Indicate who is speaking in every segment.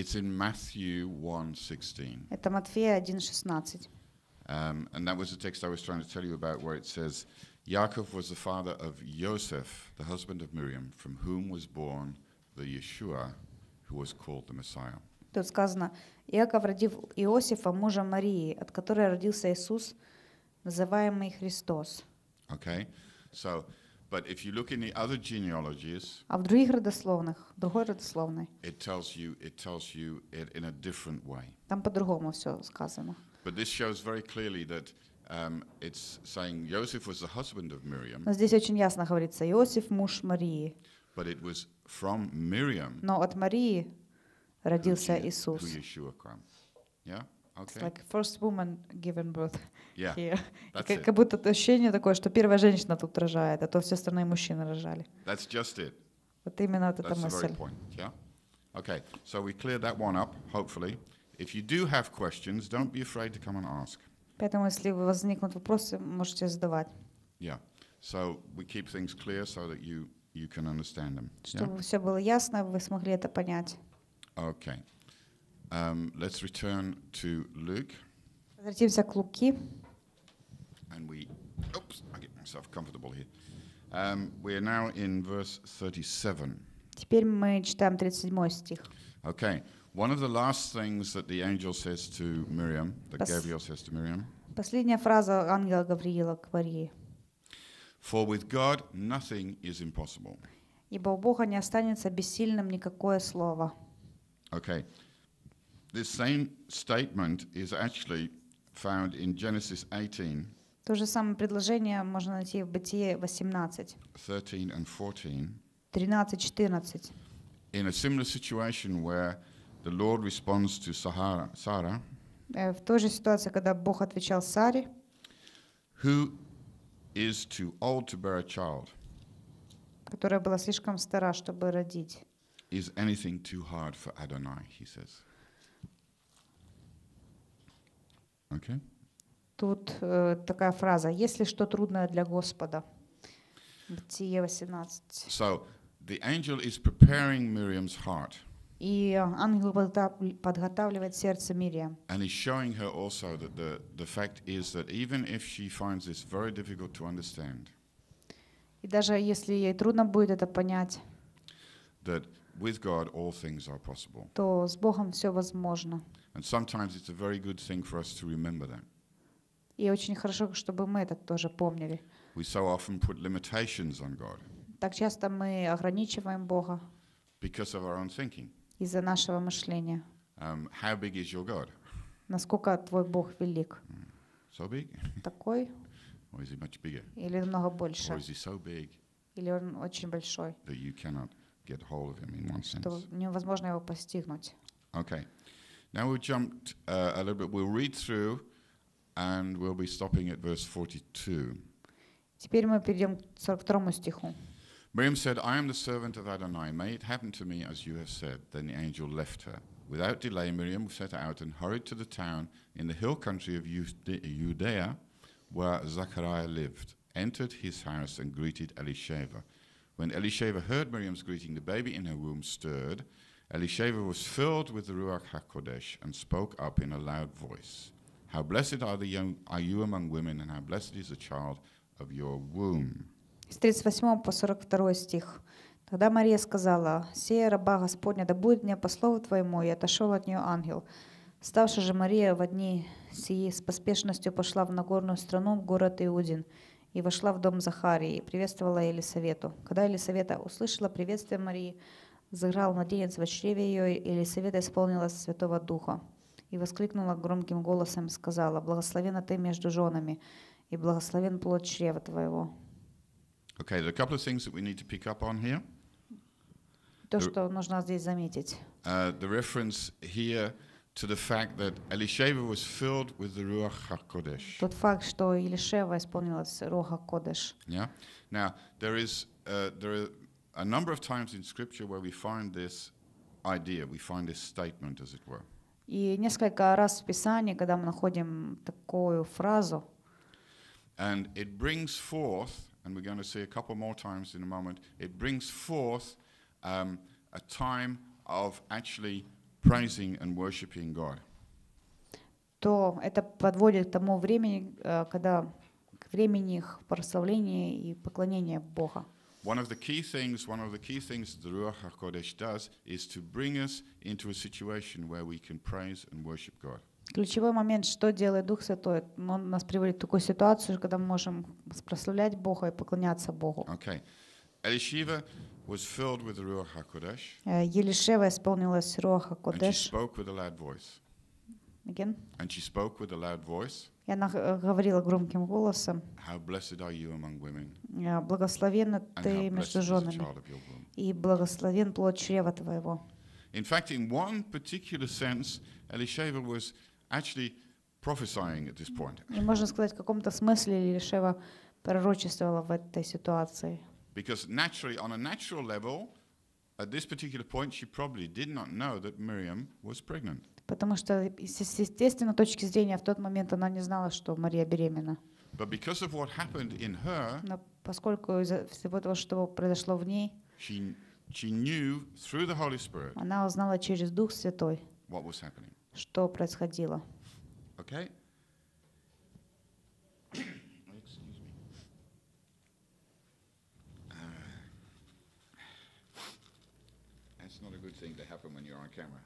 Speaker 1: It's in Matthew 1:16.
Speaker 2: Это Матфея 1:16.
Speaker 1: Um, and that was the text I was trying to tell you about, where it says, Yaakov was the father of Joseph, the husband of Miriam, from whom was born the Yeshua, who was called the
Speaker 2: Messiah. Тут сказано, Яков родил Иосифа, мужа Марии, от которой родился Иисус, называемый Христос.
Speaker 1: Okay, so but if you look in the other genealogies,
Speaker 2: а в других родословных, другой родословной,
Speaker 1: it tells you, it tells you it in a different way.
Speaker 2: Там по-другому все сказано.
Speaker 1: But this shows very clearly that um, it's saying Joseph was the husband of Miriam. Но здесь
Speaker 2: очень ясно говорится, Иосиф муж Марии.
Speaker 1: But it was from Miriam.
Speaker 2: Но от Марии родился who, Иисус. Who Yeshua came. Yeah? Okay. like first woman given birth yeah. here. That's как, будто ощущение такое, что первая женщина тут рожает, а то все остальные мужчины рожали.
Speaker 1: That's just it.
Speaker 2: Вот именно вот эта мысль. Point,
Speaker 1: yeah? Okay, so we cleared that one up, hopefully. If you do have questions, don't be afraid to come and ask.
Speaker 2: Поэтому, если возникнут вопросы, можете задавать.
Speaker 1: Yeah, so we keep things clear so that you, you can understand them. Чтобы yeah?
Speaker 2: все было ясно, вы смогли это понять.
Speaker 1: Okay. Um, let's return to Luke.
Speaker 2: Возвратимся к Луки.
Speaker 1: And we, oops, I get myself comfortable here. Um, we are now in verse 37.
Speaker 2: Теперь мы читаем 37 стих.
Speaker 1: Okay. One of the last things that the angel says to Miriam, that Пос... Gabriel says to Miriam.
Speaker 2: Последняя фраза ангела Гавриила к Марии.
Speaker 1: For with God nothing is impossible.
Speaker 2: Ибо у Бога не останется бессильным никакое слово.
Speaker 1: Okay. This same statement is actually found in Genesis 18.
Speaker 2: То же самое предложение можно найти в Бытие 18.
Speaker 1: 13 and 14.
Speaker 2: 13, 14.
Speaker 1: In a similar situation where the Lord responds to Sahara, Sarah.
Speaker 2: Э, в той же ситуации, когда Бог отвечал Саре.
Speaker 1: Who is too old to bear a child?
Speaker 2: Которая была слишком стара, чтобы родить.
Speaker 1: Is anything too hard for Adonai, he says. Okay.
Speaker 2: Тут э, такая фраза: "Если что трудное для Господа". Бытие 18.
Speaker 1: So the angel is preparing Miriam's heart.
Speaker 2: И ангел подготавливает сердце Мириам.
Speaker 1: And he's showing her also that the the fact is that even if she finds this very difficult to understand.
Speaker 2: И даже если ей трудно будет это понять.
Speaker 1: That with God all things are possible.
Speaker 2: То с Богом все возможно.
Speaker 1: And sometimes it's a very good thing for us to remember that.
Speaker 2: И очень хорошо, чтобы мы это тоже помнили.
Speaker 1: We so often put limitations on God.
Speaker 2: Так часто мы ограничиваем Бога.
Speaker 1: Because of our own thinking.
Speaker 2: Из-за нашего мышления.
Speaker 1: Um, how big is your God?
Speaker 2: Насколько твой Бог велик? So big? Такой?
Speaker 1: Or is he much bigger? Или много больше? Or is he so big?
Speaker 2: Или он очень большой?
Speaker 1: That you cannot get hold of him in one sense. Что
Speaker 2: невозможно его постигнуть.
Speaker 1: Okay. Now we've jumped uh, a little bit. We'll read through and we'll be stopping at verse 42.
Speaker 2: Теперь мы перейдем к 42 стиху.
Speaker 1: Miriam said, I am the servant of Adonai. May it happen to me as you have said. Then the angel left her. Without delay, Miriam set out and hurried to the town in the hill country of Judea, where Zachariah lived, entered his house and greeted Elisheva. When Elisheva heard Miriam's greeting, the baby in her womb stirred, Elisheva was filled with the Ruach HaKodesh and spoke up in a loud voice. How blessed are, the young, are you among women, and how blessed is the child of your womb.
Speaker 2: С 38 по 42 стих. Тогда Мария сказала, «Сея раба Господня, да будет мне по слову Твоему, и отошел от нее ангел». Ставшая же Мария в одни сии с поспешностью пошла в Нагорную страну, в город Иудин, и вошла в дом Захарии, и приветствовала Елисавету. Когда Елисавета услышала приветствие Марии, Заграл младенец в чреве ее, и Елисавета исполнилась Святого Духа. И воскликнула громким голосом, сказала, «Благословена ты между женами, и благословен плод чрева твоего».
Speaker 1: Okay, there are a couple of things that we need to pick up on here.
Speaker 2: То, что нужно здесь заметить.
Speaker 1: Uh, the reference here to the fact that Elisheva was filled with the Ruach HaKodesh.
Speaker 2: Тот факт, что Елишева исполнилась Руха Кодеш.
Speaker 1: Yeah. Now, there is, uh, there are a number of times in Scripture where we find this idea, we find this statement, as it were.
Speaker 2: И несколько раз в Писании, когда мы находим такую фразу,
Speaker 1: and it brings forth, and we're going to see a couple more times in a moment, it brings forth um, a time of actually praising and worshiping God.
Speaker 2: то это подводит к тому времени, э, когда к времени их прославления и поклонения Бога
Speaker 1: one of the key things, one of the key things the Ruach HaKodesh does is to bring us into a situation where we can praise and worship God.
Speaker 2: Ключевой момент, что делает Дух Святой, он нас приводит в такую ситуацию, когда мы можем прославлять Бога и поклоняться Богу.
Speaker 1: Okay. Elisheva was filled with the Ruach HaKodesh.
Speaker 2: Э, Елишева исполнилась Руаха Кодеш.
Speaker 1: And she spoke with a loud voice. Again. And she spoke with a loud voice.
Speaker 2: И она говорила громким голосом, «Благословенна ты между женами, и благословен плод чрева твоего».
Speaker 1: In fact, in one particular sense, Elisheva was actually prophesying at this point.
Speaker 2: И можно сказать, в каком-то смысле Елишева пророчествовала в этой ситуации.
Speaker 1: Because naturally, on a natural level, at this particular point, she probably did not know that Miriam was pregnant.
Speaker 2: Потому что, естественно, точки зрения в тот момент она не знала, что Мария беременна.
Speaker 1: But because of what happened in her,
Speaker 2: Но поскольку из-за всего того, что произошло в ней,
Speaker 1: she, she knew through the Holy Spirit,
Speaker 2: она узнала через Дух Святой, what was happening. что происходило.
Speaker 1: Okay? Uh, not a good thing to happen when you're on camera.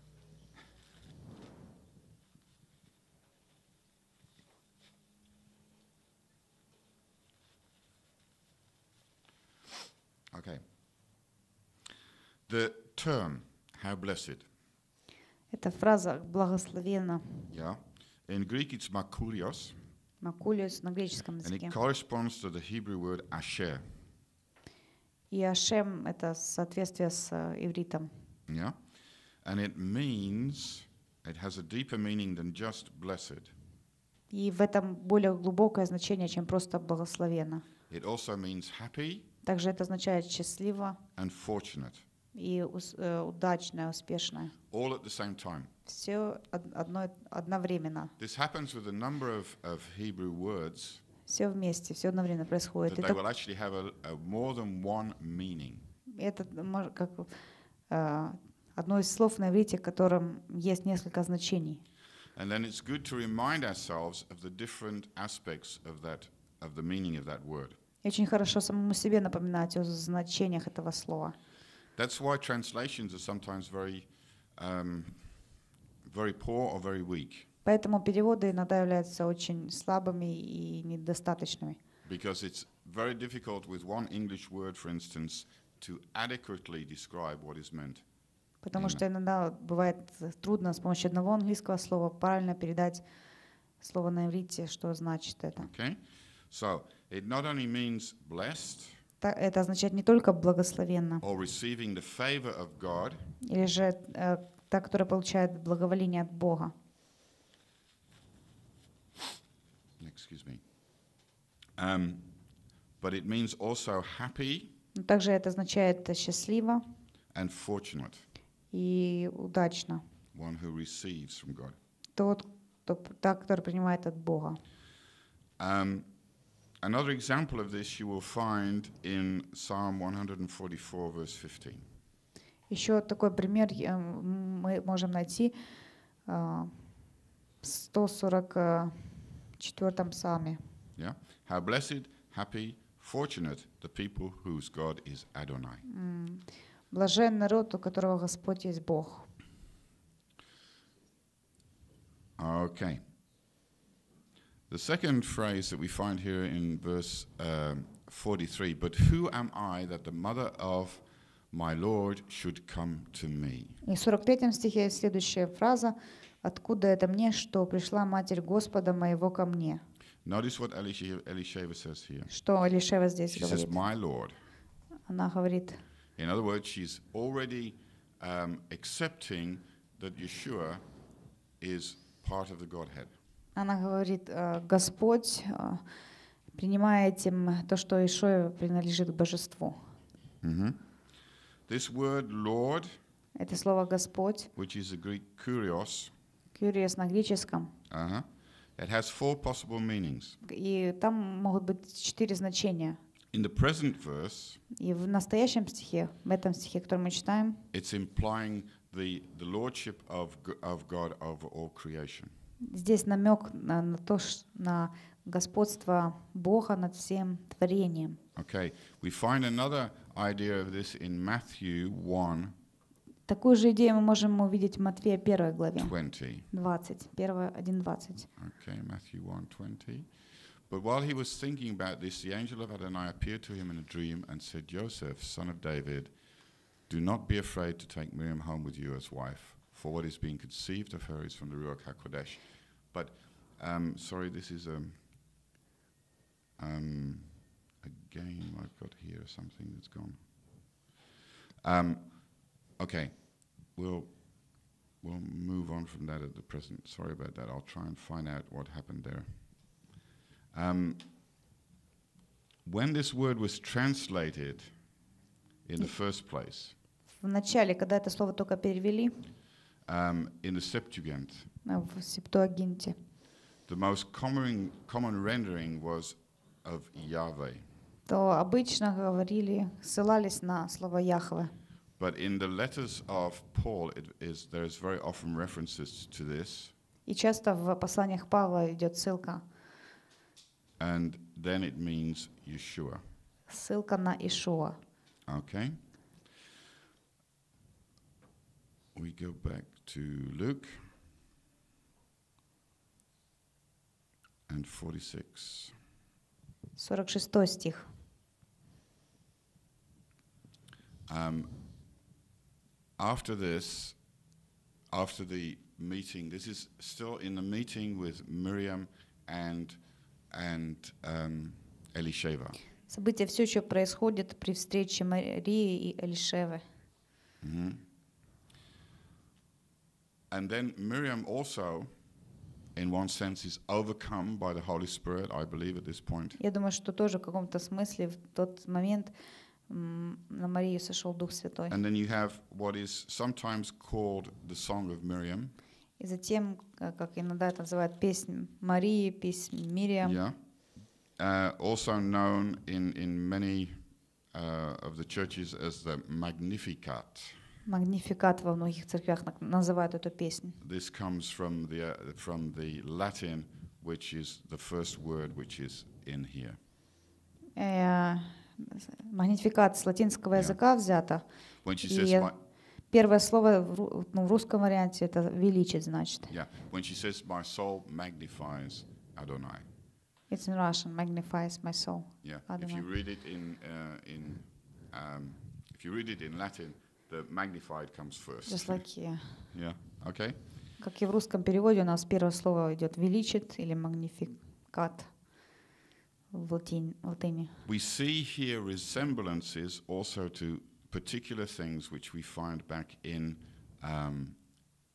Speaker 1: Okay. The term how blessed.
Speaker 2: Это фраза благословенно.
Speaker 1: Yeah. In Greek it's makurios.
Speaker 2: Макулиос на греческом языке. And it
Speaker 1: corresponds to the Hebrew word asher.
Speaker 2: И ашем это соответствие с э, ивритом.
Speaker 1: Yeah. And it means it has a deeper meaning than just blessed.
Speaker 2: И в этом более глубокое значение, чем просто благословенно.
Speaker 1: It also means happy.
Speaker 2: Также это означает счастливо
Speaker 1: and fortunate.
Speaker 2: и удачное, успешное.
Speaker 1: All at the same time.
Speaker 2: Все одно, одновременно.
Speaker 1: This happens with a number of, of Hebrew words.
Speaker 2: Все вместе, все одновременно происходит. That they will
Speaker 1: actually have a, a more than one meaning.
Speaker 2: Это как одно из слов на иврите, которым есть несколько значений.
Speaker 1: And then it's good to remind ourselves of the different aspects of that, of the meaning of that word.
Speaker 2: И очень хорошо самому себе напоминать о значениях этого слова.
Speaker 1: That's why translations are sometimes very, um, very poor or very weak.
Speaker 2: Поэтому переводы иногда являются очень слабыми и недостаточными.
Speaker 1: Because it's very difficult with one English word, for instance, to adequately describe what is meant.
Speaker 2: Потому что иногда бывает трудно с помощью одного английского слова правильно передать слово на иврите, что значит это.
Speaker 1: Okay. So it not only means blessed,
Speaker 2: это означает не только благословенно,
Speaker 1: or receiving the favor of God,
Speaker 2: или же э, та, которая получает благоволение от Бога.
Speaker 1: Excuse me. Um, but it means also happy.
Speaker 2: Но также это означает э, счастливо.
Speaker 1: And fortunate.
Speaker 2: И удачно.
Speaker 1: One who receives from God.
Speaker 2: Тот, кто, та, который принимает от Бога.
Speaker 1: Um, Another example of this you will find in Psalm 144, verse 15.
Speaker 2: Еще такой пример мы можем найти в 144 псалме.
Speaker 1: Yeah. How blessed, happy, fortunate the people whose God is Adonai.
Speaker 2: Блажен народ, у которого Господь есть Бог.
Speaker 1: Okay. The second phrase that we find here in verse um, 43 But who am I that the mother of my Lord should come to me?
Speaker 2: И в 43 стихе следующая фраза «Откуда это мне, что пришла Матерь Господа моего ко мне?»
Speaker 1: Notice what Elisheva says here. Что
Speaker 2: Элишева здесь she говорит? Says, my Lord. Она говорит.
Speaker 1: In other words, she's already um, accepting that Yeshua is part of the Godhead.
Speaker 2: Она говорит, «Э, Господь э, принимает этим то, что Ишуя принадлежит к божеству.
Speaker 1: Mm-hmm. This word Lord,
Speaker 2: это слово Господь,
Speaker 1: which is a Greek kurios,
Speaker 2: kurios на греческом,
Speaker 1: uh-huh. It has four possible meanings.
Speaker 2: И там могут быть четыре значения.
Speaker 1: In the present verse,
Speaker 2: и в настоящем стихе, в этом стихе, который мы читаем,
Speaker 1: it's implying the, the lordship of, of God over all creation.
Speaker 2: Здесь намек на, на то, на господство Бога над всем творением.
Speaker 1: Okay, we find another idea of this in Matthew 1.
Speaker 2: Такую же идею мы можем увидеть в Матфея 1 главе.
Speaker 1: 20.
Speaker 2: 20. 1, Okay,
Speaker 1: Matthew 1, 20. But while he was thinking about this, the angel of Adonai appeared to him in a dream and said, Joseph, son of David, do not be afraid to take Miriam home with you as wife for what is being conceived of her is from the Ruach HaKodesh. But, um, sorry, this is um, um a game I've got here, something that's gone. Um, okay, we'll, we'll move on from that at the present. Sorry about that. I'll try and find out what happened there. Um, when this word was translated in the first place,
Speaker 2: В начале, когда это слово только перевели,
Speaker 1: um, in the Septuagint.
Speaker 2: В Септуагинте.
Speaker 1: The most common, common rendering was of Yahweh.
Speaker 2: То обычно говорили, ссылались на слово Яхве.
Speaker 1: But in the letters of Paul, it is, there is very often references to this.
Speaker 2: И часто в посланиях Павла идет ссылка.
Speaker 1: And then it means Yeshua.
Speaker 2: Ссылка на Ишуа.
Speaker 1: Okay. We go back to Luke and 46.
Speaker 2: 46 стих.
Speaker 1: Um, after this, after the meeting, this is still in the meeting with Miriam and, and um, Elisheva.
Speaker 2: Событие все еще происходит при встрече Марии и Элишевы.
Speaker 1: Mm-hmm and then Miriam also, in one sense, is overcome by the Holy Spirit, I believe, at this point. Я
Speaker 2: думаю, что тоже в каком-то смысле в тот момент на Марию сошел Дух Святой. And
Speaker 1: then you have what is sometimes called the Song of Miriam.
Speaker 2: И затем, э, как иногда это называют, песнь Марии, песнь Мириам.
Speaker 1: Yeah. Uh, also known in, in many uh, of the churches as the Magnificat.
Speaker 2: Магнификат во многих церквях называют эту песню.
Speaker 1: This comes from the, from the Latin, which is the first word which is in here.
Speaker 2: Магнификат с латинского языка взято. И первое слово в, ну, в русском варианте это величить значит.
Speaker 1: Yeah. When she says, my soul magnifies Adonai.
Speaker 2: It's in Russian, magnifies my soul. Yeah. Adonai. If you
Speaker 1: read it in, uh, in um, if you read it in Latin, The magnified comes first. Just like here. Yeah. Okay.
Speaker 2: Как и в русском переводе у нас первое слово идет величит или magnificat в латин, латыни.
Speaker 1: We see here resemblances also to particular things which we find back in um,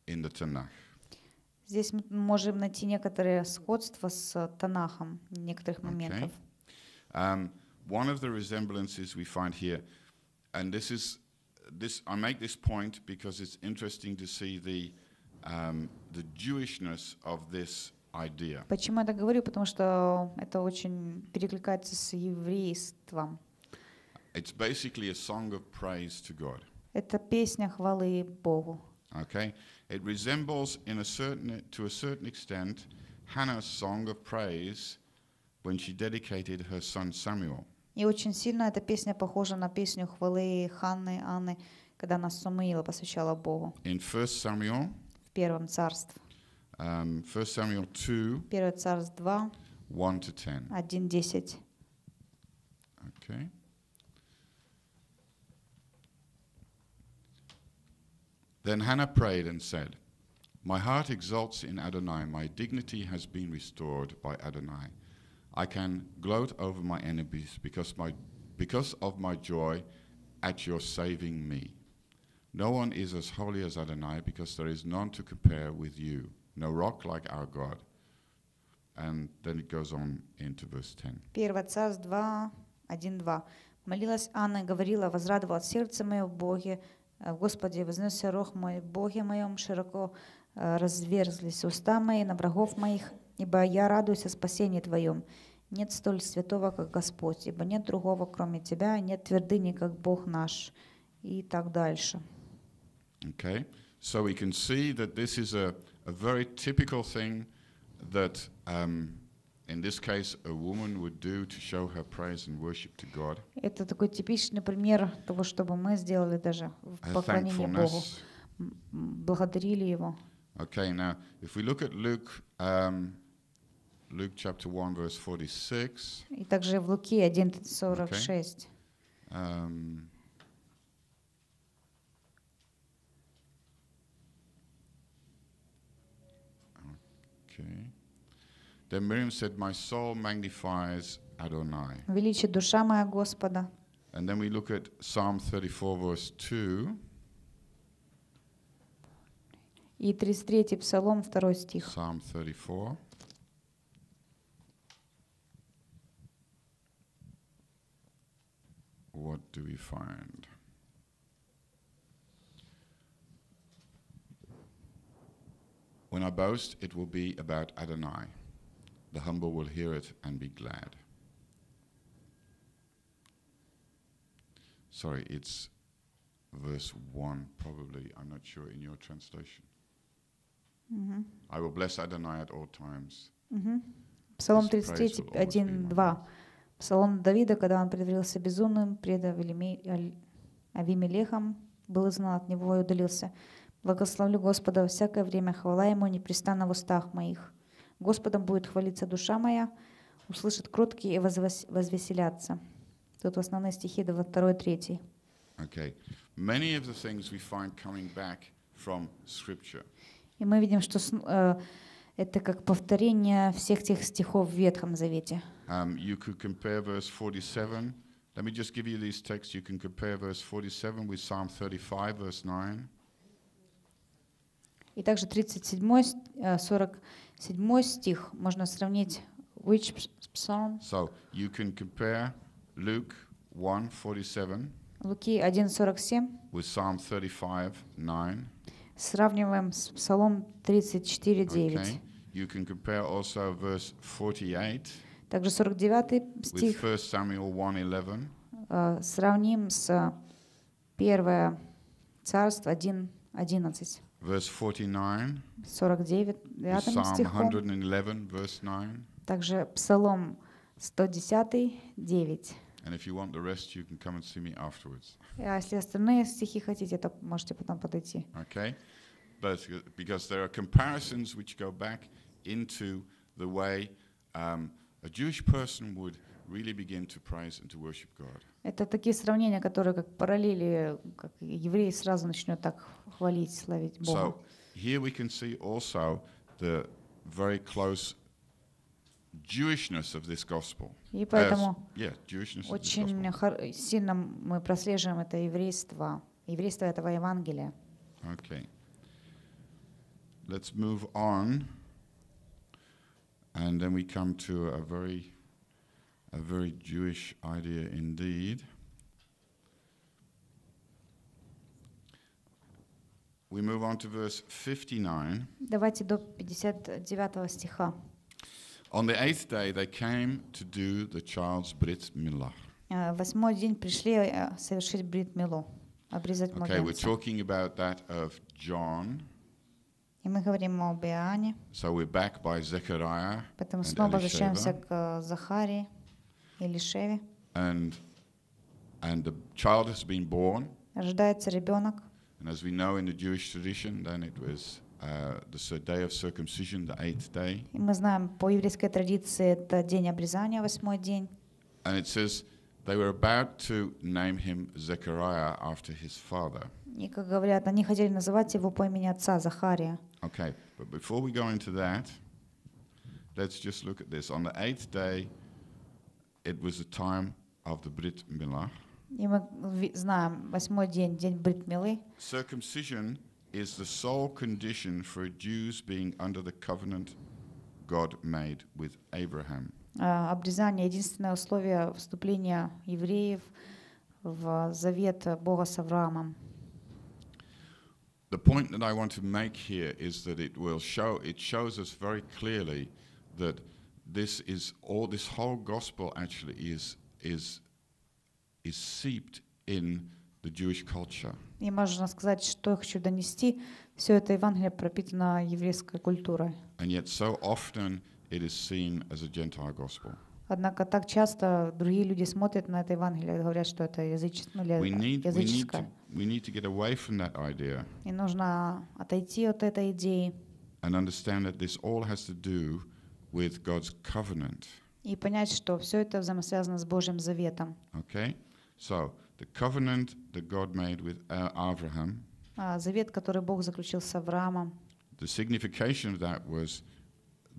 Speaker 1: in the Tanakh.
Speaker 2: Здесь мы можем найти некоторые сходства с Танахом некоторых моментов.
Speaker 1: Okay. Um, one of the resemblances we find here, and this is this, I make this point because it's interesting to see the, um, the Jewishness of this idea.
Speaker 2: Почему я так говорю? Потому что это очень перекликается с еврейством.
Speaker 1: It's basically a song of praise to God.
Speaker 2: Это песня хвалы Богу.
Speaker 1: Okay, it resembles in a certain, to a certain extent, Hannah's song of praise when she dedicated her son Samuel.
Speaker 2: И очень сильно эта песня похожа на песню хвалы Ханны, Анны, когда она Самуила посвящала Богу.
Speaker 1: In First Samuel, в Первом царстве. Um, Samuel 2,
Speaker 2: 1 царств 2,
Speaker 1: 1 to 10.
Speaker 2: 1, 10.
Speaker 1: Okay. Then Hannah prayed and said, My heart exults in Adonai, my dignity has been restored by Adonai. I can gloat over my enemies because, my, because of my joy at your saving me. No one is as holy as Adonai because there is none to compare with you, no rock like our God. And then it goes on into verse 10.
Speaker 2: 1 Царств 2, 1, 2. Молилась Анна и говорила, возрадовалось сердце мое в Боге, э, Господи, вознесся рог мой, Боге моем, широко э, разверзлись уста мои на врагов моих, ибо я радуюсь о спасении Твоем. Нет столь святого, как Господь, ибо нет другого, кроме Тебя, нет твердыни, как Бог наш, и так дальше.
Speaker 1: Okay, so we can see that this is a, a very typical thing that, um, in this case, a woman would do to show her praise and worship to God.
Speaker 2: Это такой типичный пример того, чтобы мы сделали даже в поклонении Богу, благодарили Его.
Speaker 1: Okay, now if we look at Luke. Um, Luke chapter 1 verse 46.
Speaker 2: И также в Луки 1:46.
Speaker 1: Okay. Um, okay. Then Miriam said, "My soul magnifies Adonai."
Speaker 2: Величит душа моя Господа.
Speaker 1: And then we look at Psalm 34 verse 2.
Speaker 2: И тридцать третий Псалом второй стих. Psalm 34.
Speaker 1: what do we find? When I boast, it will be about Adonai. The humble will hear it and be glad. Sorry, it's verse 1, probably. I'm not sure in your translation. Mm-hmm. I will bless Adonai at all times.
Speaker 2: Mm-hmm. 31, 2. Псалом Давида, когда он притворился безумным, предав Авимелехом, был изгнан от него и удалился. Благословлю Господа всякое время, хвала Ему непрестанно в устах моих. Господом будет хвалиться душа моя, услышит кроткие и возвеселятся. Тут основные стихи 2, 2, 3.
Speaker 1: Okay. Many of the things we find coming back from Scripture.
Speaker 2: И мы видим, что э, это как повторение всех тех стихов в Ветхом Завете.
Speaker 1: Um, you could compare verse 47. Let me just give you these texts. You can compare verse 47 with Psalm 35, verse 9.
Speaker 2: И также 37, 47 э, стих можно сравнить which psalm?
Speaker 1: So you can compare Luke 1:47.
Speaker 2: Луки 1:47.
Speaker 1: With Psalm 35:9.
Speaker 2: Сравниваем с Псалом 34:9. Okay.
Speaker 1: You can compare also verse 48.
Speaker 2: Также 49 стих сравним с 1 Царство 1, 11.
Speaker 1: Verse 49,
Speaker 2: 49 стихом.
Speaker 1: 111, verse 9.
Speaker 2: Также Псалом 110, 9.
Speaker 1: And if you want the rest, you can come and see me afterwards.
Speaker 2: А если остальные стихи хотите, то можете потом подойти.
Speaker 1: Okay, but because there are comparisons which go back into the way um, A Jewish person would really begin to praise and to worship God.
Speaker 2: Это такие сравнения, которые как параллели, как еврей сразу начнет так хвалить, славить Бога. So
Speaker 1: here we can see also the very close Jewishness of this gospel. И поэтому As, yeah, Jewishness
Speaker 2: очень сильно мы прослеживаем это еврейство, еврейство этого Евангелия.
Speaker 1: Okay. Let's move on. And then we come to a very, a very Jewish idea indeed. We move on to verse 59.
Speaker 2: Давайте до 59 стиха.
Speaker 1: On the eighth day they came to do the child's brit milah.
Speaker 2: Э, восьмой день пришли э, совершить брит милу, обрезать младенца. Okay, we're talking
Speaker 1: about that of John.
Speaker 2: И мы говорим об Иоанне.
Speaker 1: So we're back by Zechariah Поэтому снова возвращаемся
Speaker 2: к Захарии и Лишеве.
Speaker 1: And, and the child has been born.
Speaker 2: Рождается ребенок.
Speaker 1: And as we know in the Jewish tradition, then it was Uh, the day of circumcision, the eighth day.
Speaker 2: И мы знаем по еврейской традиции это день обрезания, восьмой день.
Speaker 1: And it says They were about to name him Zechariah after his father.
Speaker 2: И, как говорят, они хотели называть его по имени отца Захария.
Speaker 1: Okay, but before we go into that, let's just look at this. On the eighth day, it was the time of the Brit Milah.
Speaker 2: И мы знаем, восьмой день, день Брит Милы.
Speaker 1: Circumcision is the sole condition for Jews being under the covenant God made with Abraham.
Speaker 2: обрезание единственное условие вступления евреев в завет Бога с Авраамом.
Speaker 1: The point that I want to make here is that it will show it shows us very clearly that this is all this whole gospel actually is is is seeped in the Jewish culture.
Speaker 2: И можно сказать, что я хочу донести, все это Евангелие пропитано еврейской культурой.
Speaker 1: And yet so often it is seen as a Gentile gospel.
Speaker 2: Однако так часто другие люди смотрят на это Евангелие и говорят, что это языческое. We
Speaker 1: need to, get away from that idea.
Speaker 2: И нужно отойти от этой идеи.
Speaker 1: And understand that this all has to do with God's covenant.
Speaker 2: И понять, что все это взаимосвязано с Божьим заветом.
Speaker 1: Okay, so the covenant that God made with Abraham.
Speaker 2: Завет, который Бог заключил с Авраамом.
Speaker 1: The signification of that was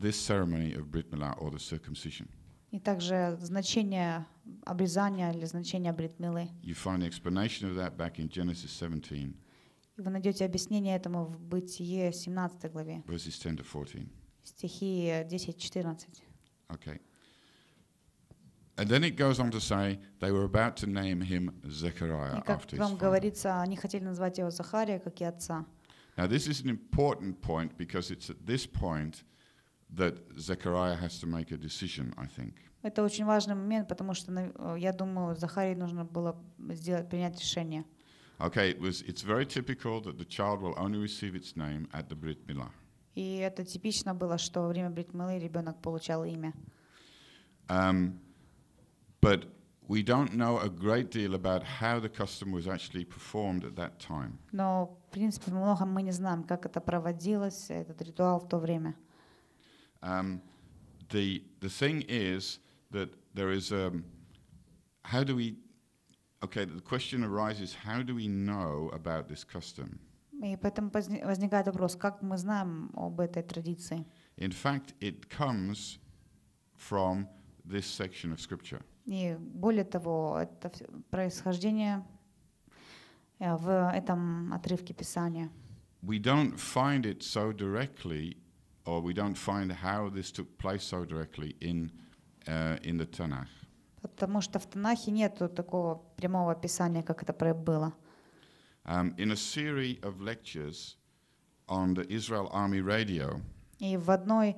Speaker 1: this ceremony of Brit Milah or the circumcision.
Speaker 2: И также значение обрезания или значение бритмилы.
Speaker 1: You find the explanation of that back in Genesis 17.
Speaker 2: И вы найдете объяснение этому в Бытие 17 главе.
Speaker 1: Verses 10 to 14.
Speaker 2: Стихи 10-14.
Speaker 1: Okay. And then it goes on to say they were about to name him Zechariah after his
Speaker 2: говорится, они хотели назвать его Захария, как и отца.
Speaker 1: Now this is an important point because it's at this point that Zechariah has to make a decision, I think.
Speaker 2: Это очень важный момент, потому что, э, я думаю, Захарии нужно было сделать, принять решение.
Speaker 1: Okay, it was, it's very typical that the child will only receive its name at the Brit Milah.
Speaker 2: И это типично было, что во время Брит Милы ребенок получал имя.
Speaker 1: Um, but we don't know a great deal about how the custom was actually performed at that time.
Speaker 2: Но, в принципе, много мы не знаем, как это проводилось, этот ритуал в то время.
Speaker 1: Um, the, the thing is that there is, um, how do we, okay, the question arises, how do we know about this custom?
Speaker 2: И поэтому возникает вопрос, как мы знаем
Speaker 1: об этой традиции? In fact, it comes from this section of scripture.
Speaker 2: И более того, это происхождение э, в этом отрывке Писания.
Speaker 1: We don't find it so directly or we don't find how this took place so directly in, uh, in the Tanakh.
Speaker 2: Потому что в Танахе нет такого прямого описания, как это было.
Speaker 1: Um, in a series of lectures on the Israel Army Radio,
Speaker 2: и в одной,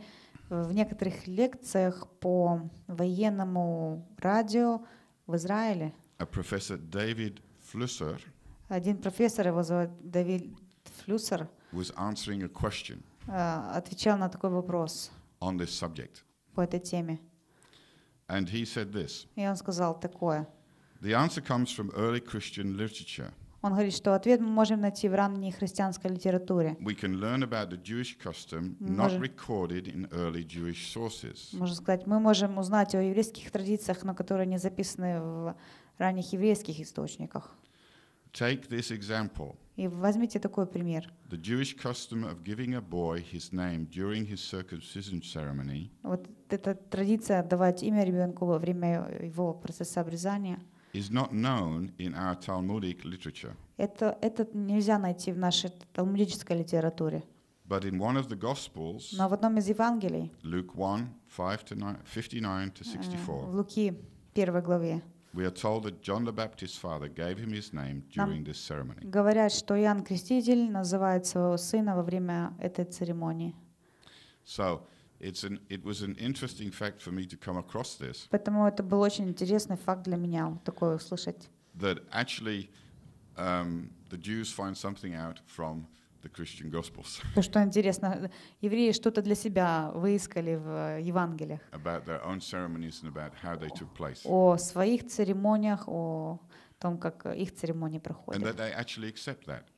Speaker 2: в некоторых лекциях по военному радио в Израиле,
Speaker 1: a professor David Flusser,
Speaker 2: один профессор его зовут Давид Флюсер,
Speaker 1: was answering a question.
Speaker 2: Э, отвечал на такой вопрос
Speaker 1: on this subject.
Speaker 2: по этой теме.
Speaker 1: And he said this.
Speaker 2: И он сказал такое.
Speaker 1: The answer comes from early Christian literature.
Speaker 2: Он говорит, что ответ мы можем найти в ранней христианской литературе.
Speaker 1: We can learn about the Jewish custom not recorded in early Jewish sources.
Speaker 2: Можно сказать, мы можем узнать о еврейских традициях, но которые не записаны в ранних еврейских источниках.
Speaker 1: Take this example.
Speaker 2: И возьмите такой пример.
Speaker 1: The Jewish custom of giving a boy his name during his circumcision ceremony.
Speaker 2: Вот эта традиция давать имя ребенку во время его процесса обрезания.
Speaker 1: Is not known in our Talmudic literature.
Speaker 2: Это это нельзя найти в нашей талмудической литературе.
Speaker 1: But in one of the Gospels, Но в
Speaker 2: одном из Евангелий,
Speaker 1: Luke 1, 5 to 9, 59 to 64, в
Speaker 2: Луки 1 главе,
Speaker 1: we are told that John the Baptist's father gave him his name during this ceremony.
Speaker 2: Говорят, что Иоанн Креститель называет своего сына во время этой церемонии.
Speaker 1: So it's an, it was an interesting fact for me to come across this.
Speaker 2: Поэтому это был очень интересный факт для меня такое услышать.
Speaker 1: That actually um, the Jews find something out from То,
Speaker 2: ну, что интересно, евреи что-то для себя выискали в Евангелиях. О своих церемониях, о том, как их церемонии
Speaker 1: проходят.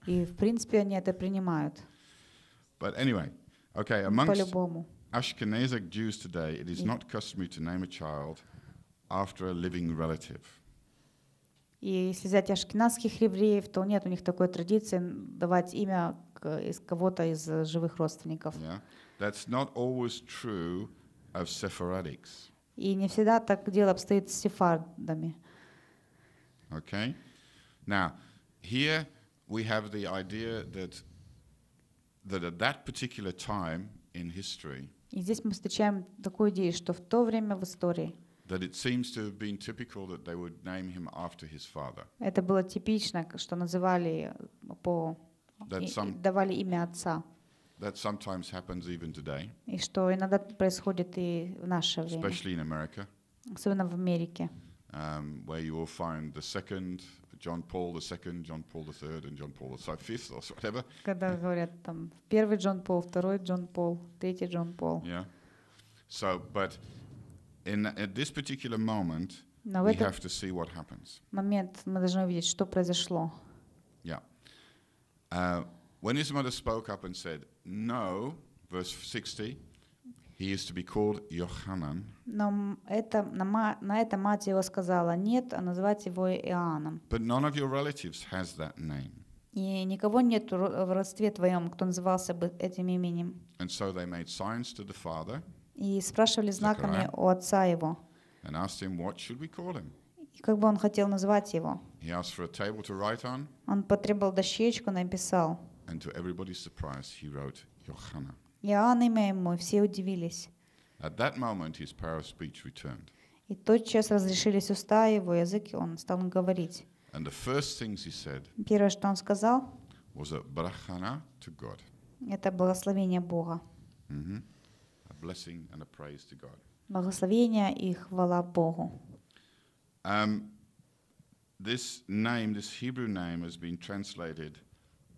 Speaker 2: И, в принципе, они это принимают.
Speaker 1: But anyway, Ashkenazic Jews today, it is not customary to name a child after a living relative.
Speaker 2: И если взять ашкенадских евреев, то нет у них такой традиции давать имя из кого-то из живых родственников. Yeah.
Speaker 1: That's not always true of Sephardics.
Speaker 2: И не всегда так дело обстоит с сефардами.
Speaker 1: Okay. Now, here we have the idea that that at that particular time in history.
Speaker 2: И здесь мы встречаем такую идею, что в то время в истории.
Speaker 1: That it seems to have been typical that they would name him after his father.
Speaker 2: Это было типично, что называли по that some, давали имя Отца.
Speaker 1: That sometimes happens even today.
Speaker 2: И что иногда происходит и в наше время.
Speaker 1: Especially in America.
Speaker 2: Особенно в Америке.
Speaker 1: Um, where you will find the second John Paul the second John Paul the third, and John Paul the fifth or whatever.
Speaker 2: Когда говорят там первый Джон Пол, второй Джон Пол, третий Джон Пол.
Speaker 1: Yeah. So, but in at this particular moment, Но we have to see what happens.
Speaker 2: Момент мы должны увидеть, что произошло.
Speaker 1: Yeah. Uh, when his mother spoke up and said, No, verse 60, he is to be called Yohanan.
Speaker 2: Но это, на, на это мать его сказала нет, а назвать его Иоанном.
Speaker 1: But none of your relatives has that name.
Speaker 2: И никого нет в родстве твоем, кто назывался бы этим именем.
Speaker 1: And so they made signs to the father,
Speaker 2: и спрашивали знаками у отца его.
Speaker 1: And asked him, What should we call him?
Speaker 2: И как бы он хотел назвать его.
Speaker 1: He asked for a table to write on.
Speaker 2: Он потребовал дощечку, написал.
Speaker 1: And to everybody's surprise, he wrote Йохана.
Speaker 2: Иоанн имя ему, все удивились.
Speaker 1: At that moment, his power of speech returned.
Speaker 2: И тотчас разрешились уста его, язык, и он стал говорить.
Speaker 1: And the first things he said
Speaker 2: Первое, что он сказал,
Speaker 1: was a brachana to God.
Speaker 2: это благословение Бога.
Speaker 1: Mm-hmm. A blessing and a praise to God.
Speaker 2: Благословение и хвала Богу.
Speaker 1: Um, This name, this Hebrew name, has been translated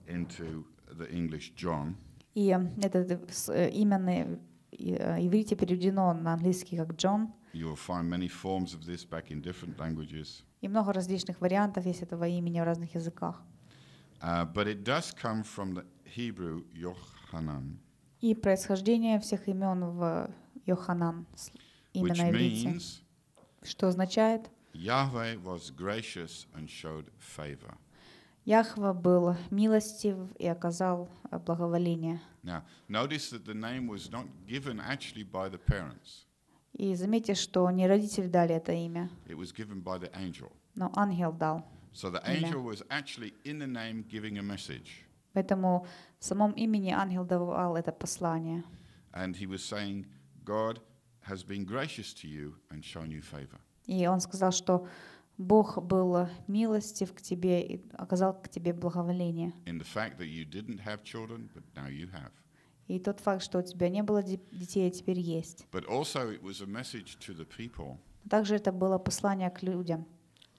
Speaker 1: into the English John.
Speaker 2: И это э, э, именно э, иврите переведено на английский как Джон.
Speaker 1: You will find many forms of this back in different languages.
Speaker 2: И много различных вариантов есть этого имени в разных языках.
Speaker 1: Uh, but it does come from the Hebrew Yochanan.
Speaker 2: И происхождение всех имен в Йоханан, именно иврите, что означает
Speaker 1: Yahweh was gracious and showed favor.
Speaker 2: Яхва был милостив и оказал э, благоволение.
Speaker 1: Now, notice that the name was not given actually by the parents.
Speaker 2: И заметьте, что не родители дали это имя.
Speaker 1: It was given by the angel.
Speaker 2: Но ангел дал. So the angel
Speaker 1: was actually in the name giving a message.
Speaker 2: Поэтому в самом имени ангел давал это послание.
Speaker 1: And he was saying, God has been gracious to you and shown you favor.
Speaker 2: И он сказал, что Бог был милостив к тебе и оказал к тебе благоволение.
Speaker 1: Children,
Speaker 2: и тот факт, что у тебя не было детей, а теперь есть.
Speaker 1: People,
Speaker 2: Также это было послание к людям.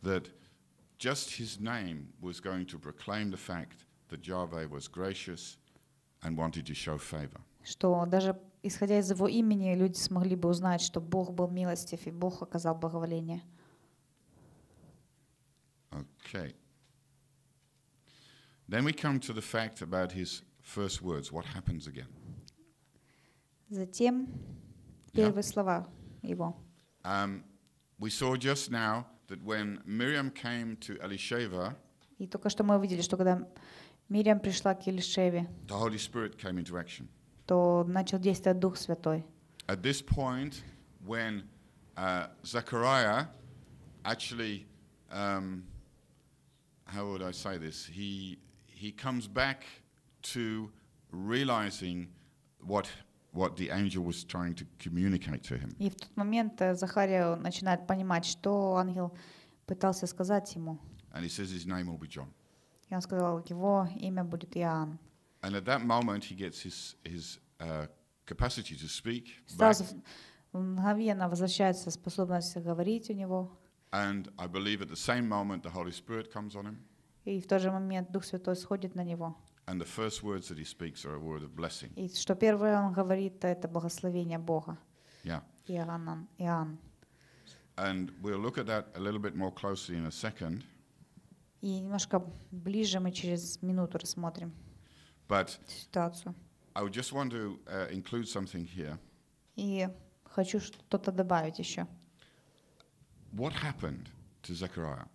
Speaker 1: That just his name was going to proclaim the fact that Yahweh was gracious and wanted to show favor
Speaker 2: что даже исходя из его имени, люди смогли бы узнать, что Бог был милостив и Бог оказал благоволение.
Speaker 1: Okay. Then we come to the fact about his first words. What happens again?
Speaker 2: Затем первые yeah. слова его.
Speaker 1: Um, we saw just now that when Miriam came to Elisheva,
Speaker 2: и только что мы увидели, что когда Мириам пришла к Елишеве,
Speaker 1: the Holy Spirit came into action
Speaker 2: то начал действовать Дух Святой.
Speaker 1: At this point, when uh, Zechariah actually, um, how would I say this? He he comes back to realizing what what the angel was trying to communicate to him.
Speaker 2: И в тот момент Захария начинает понимать, что ангел пытался сказать ему.
Speaker 1: And he says his name will be John.
Speaker 2: И он сказал, его имя будет Иоанн.
Speaker 1: And at that moment, he gets his, his uh, capacity to speak. Сразу
Speaker 2: мгновенно возвращается способность говорить у него.
Speaker 1: And I believe at the same moment the Holy Spirit comes on him.
Speaker 2: И в тот же момент Дух Святой сходит на него.
Speaker 1: And the first words that he speaks are a word of blessing.
Speaker 2: И что первое он говорит, это благословение Бога. Yeah. Иоанн, Иоанн.
Speaker 1: And we'll look at that a little bit more closely in a second.
Speaker 2: И немножко ближе мы через минуту рассмотрим. But ситуацию.
Speaker 1: I would just want to uh, include something here.
Speaker 2: И хочу что-то добавить еще.
Speaker 1: What happened to Zechariah?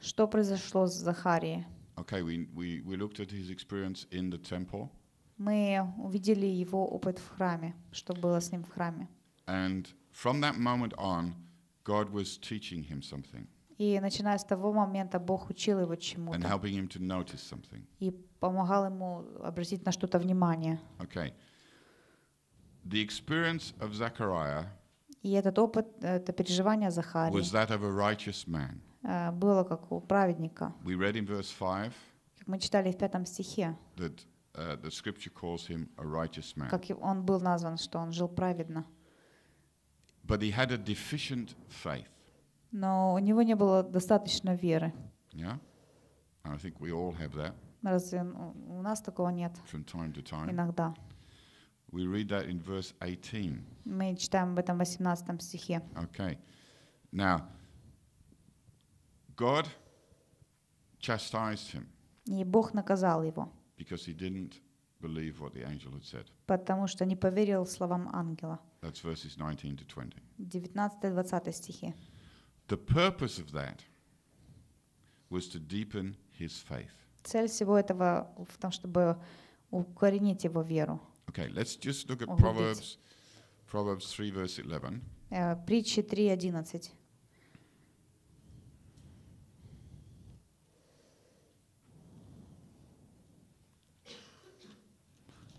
Speaker 2: Что произошло с Захарией?
Speaker 1: Okay, we, we, we looked at his experience in the temple.
Speaker 2: Мы увидели его опыт в храме, что было с ним в храме.
Speaker 1: And from that moment on, God was teaching him something.
Speaker 2: И начиная с того момента Бог учил его
Speaker 1: чему-то.
Speaker 2: И помогал ему обратить на что-то внимание.
Speaker 1: Okay. The experience of Zechariah
Speaker 2: и этот опыт, это переживание Захарии was
Speaker 1: that of a righteous man.
Speaker 2: Э, было как у праведника.
Speaker 1: We read in verse 5,
Speaker 2: как мы читали в пятом стихе,
Speaker 1: that, uh, the scripture calls him a righteous man. как
Speaker 2: он был назван, что он жил праведно.
Speaker 1: But he had a deficient faith
Speaker 2: но у него не было достаточно веры.
Speaker 1: Yeah? I think we all have that.
Speaker 2: Разве у нас такого нет? From time to time. Иногда.
Speaker 1: We read that in verse 18.
Speaker 2: Мы читаем об этом в 18 стихе.
Speaker 1: Okay. Now, God chastised him.
Speaker 2: И Бог наказал его.
Speaker 1: Because he didn't believe what the angel had said.
Speaker 2: Потому что не поверил словам ангела.
Speaker 1: That's verses 19 to 20.
Speaker 2: 19-20 стихи.
Speaker 1: The purpose of that was to deepen his faith.
Speaker 2: Цель всего этого в том, чтобы укоренить его веру.
Speaker 1: Okay, let's just look at Proverbs, Proverbs 3, verse 11.
Speaker 2: Э, притчи 3.11.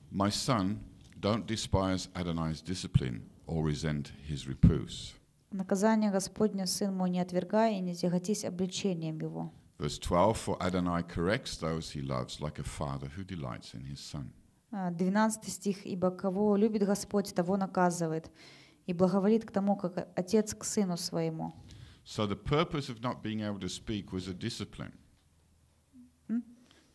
Speaker 1: My son, don't despise Adonai's discipline or resent his reproofs.
Speaker 2: Наказание Господне, Сын мой, не отвергай и не тяготись обличением Его.
Speaker 1: Verse 12, for Adonai corrects those he loves like a father who delights in his son.
Speaker 2: 12 стих, ибо кого любит Господь, того наказывает, и благоволит к тому, как отец к сыну своему.
Speaker 1: So the purpose of not being able to speak was a discipline.